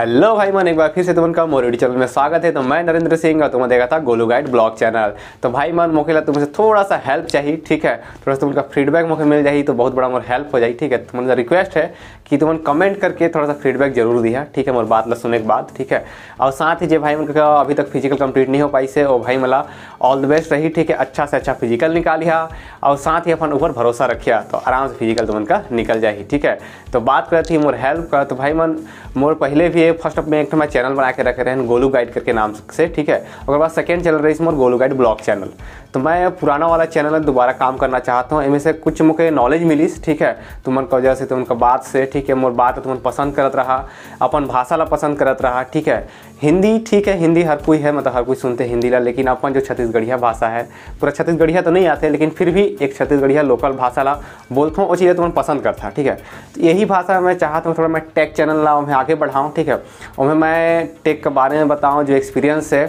Hello भाई मन एक बार फिर से तुम का मोर चैनल में स्वागत है तो मैं नरेंद्र सिंह और तुम्हें देखा था गोलू गाइड ब्लॉग चैनल तो भाई मन मोकेला तुमसे थोड़ा सा हेल्प चाहिए ठीक है थोड़ा सा तुमका फीडबैक मौके मिल जाए तो बहुत बड़ा मोर हेल्प हो जाए ठीक है तो तुम्हारा रिक्वेस्ट है कि तुम कमेंट करके थोड़ा सा फीडबैक जरूर दिया ठीक है मोर बात ला सुने के बाद ठीक है और साथ ही जो भाई मन का अभी तक फिजिकल कंप्लीट नहीं हो पाई से वो भाई मला ऑल द बेस्ट रही ठीक है अच्छा से अच्छा फिजिकल निकालिया हाँ। और साथ ही अपन ऊपर भरोसा रखिया तो आराम से फिजिकल तुम तो का निकल जाही ठीक है तो बात करत ही मोर हेल्प कर तो भाई मन मोर पहले भी फर्स्ट में एक तो मैं चैनल बना के रखे रहे गोलू गाइड करके नाम से ठीक है और बाद सेकेंड चैनल रही मोर गोलू गाइड ब्लॉग चैनल तो मैं पुराना वाला चैनल दोबारा काम करना चाहता हूँ इनमें से कुछ मुख्य नॉलेज मिली ठीक है तुमन तो का वजह से उनका बात से ठीक है मोर बात तुम पसंद करत रहा अपन भाषा ला पसंद करत रहा ठीक है हिंदी ठीक है हिंदी हर कोई है मतलब हर कोई सुनते हिंदी ला लेकिन अपन जो छत्तीसगढ़ छत्तीसगढ़िया भाषा है पूरा छत्तीसगढ़िया तो नहीं आते लेकिन फिर भी एक छत्तीसगढ़िया लोकल भाषा ला बोलता हूँ वो चीज़ें तुम्हें पसंद करता ठीक है तो यही भाषा मैं चाहता हूँ थोड़ा मैं टेक चैनल ला उन्हें आगे बढ़ाऊँ ठीक है उन्हें मैं टेक के बारे में बताऊँ जो एक्सपीरियंस है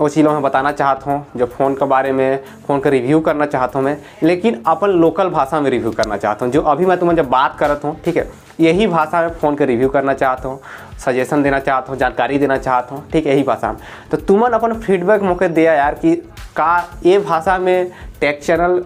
वो चीज़ों में बताना चाहता हूँ जो फ़ोन के बारे में फ़ोन का रिव्यू करना चाहता हूँ मैं लेकिन अपन लोकल भाषा में रिव्यू करना चाहता हूँ जो अभी मैं तुम्हें जब बात करता हूँ ठीक है यही भाषा में फ़ोन का रिव्यू करना चाहता हूँ सजेशन देना चाहता हूँ जानकारी देना चाहता हूँ ठीक है यही भाषा में तो तुमन अपन फीडबैक मौके दिया यार कि का ये भाषा में टेक चैनल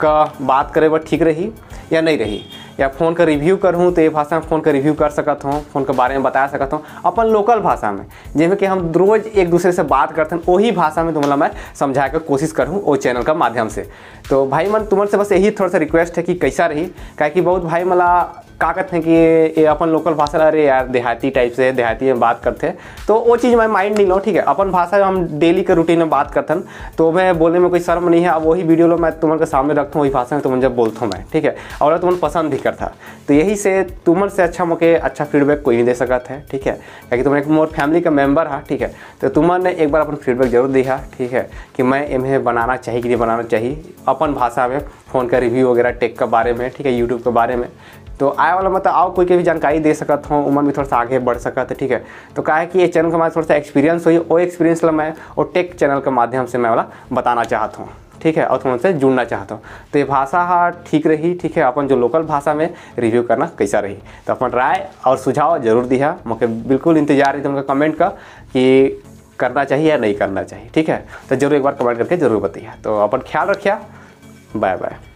का बात करे वह ठीक रही या नहीं रही या फ़ोन का रिव्यू करूँ तो ये भाषा में फ़ोन का रिव्यू कर सकता हूँ फ़ोन के बारे में बता सकता हूँ अपन लोकल भाषा में जिनमें कि हम रोज़ एक दूसरे से बात करते हैं वही भाषा में तुम्हारा मैं समझा कर कोशिश करूँ वो चैनल का माध्यम से तो भाई मन तुम्हारे से बस यही थोड़ा सा रिक्वेस्ट है कि कैसा रही क्या कि बहुत भाई मला कहते हैं कि ये, ये अपन लोकल भाषा अरे यार देहाती टाइप से देहाती में बात करते हैं तो वो चीज़ मैं माइंड नहीं लो ठीक है अपन भाषा हम डेली के रूटीन में बात करते हैं तो मैं बोलने में कोई शर्म नहीं है अब वही वीडियो लो मैं तुम्हारे सामने रखता हूँ वही भाषा में तुम जब बोलता हूँ मैं ठीक है और तुम्हें पसंद भी करता तो यही से तुमर से अच्छा मुके अच्छा फीडबैक कोई नहीं दे सकता है ठीक है क्योंकि तुम एक मोर फैमिली का मेम्बर है हाँ, ठीक है तो तुम्हारे ने एक बार अपन फीडबैक जरूर दिया हाँ, ठीक है कि मैं इन्हें बनाना चाहिए कि नहीं बनाना चाहिए अपन भाषा में फ़ोन का रिव्यू वगैरह टेक के बारे में ठीक है यूट्यूब के बारे में तो आए वाला मतलब आओ कोई के भी जानकारी दे सकत हूँ उम्र भी थोड़ा सा आगे बढ़ सकता है ठीक है तो क्या है कि ये चैनल के हमारा थोड़ा सा एक्सपीरियंस हुई वो एक्सपीरियंस ला मैं और टेक चैनल के माध्यम से मैं वाला बताना चाहता हूँ ठीक है और थोड़ा उनसे जुड़ना चाहता हूँ तो ये भाषा हाँ ठीक रही ठीक है अपन जो लोकल भाषा में रिव्यू करना कैसा रही तो अपन राय और सुझाव जरूर दिया मुझे बिल्कुल इंतजार है उनका कमेंट का कि करना चाहिए या नहीं करना चाहिए ठीक है तो जरूर एक बार कमेंट करके जरूर बताइए तो अपन ख्याल रखिए बाय बाय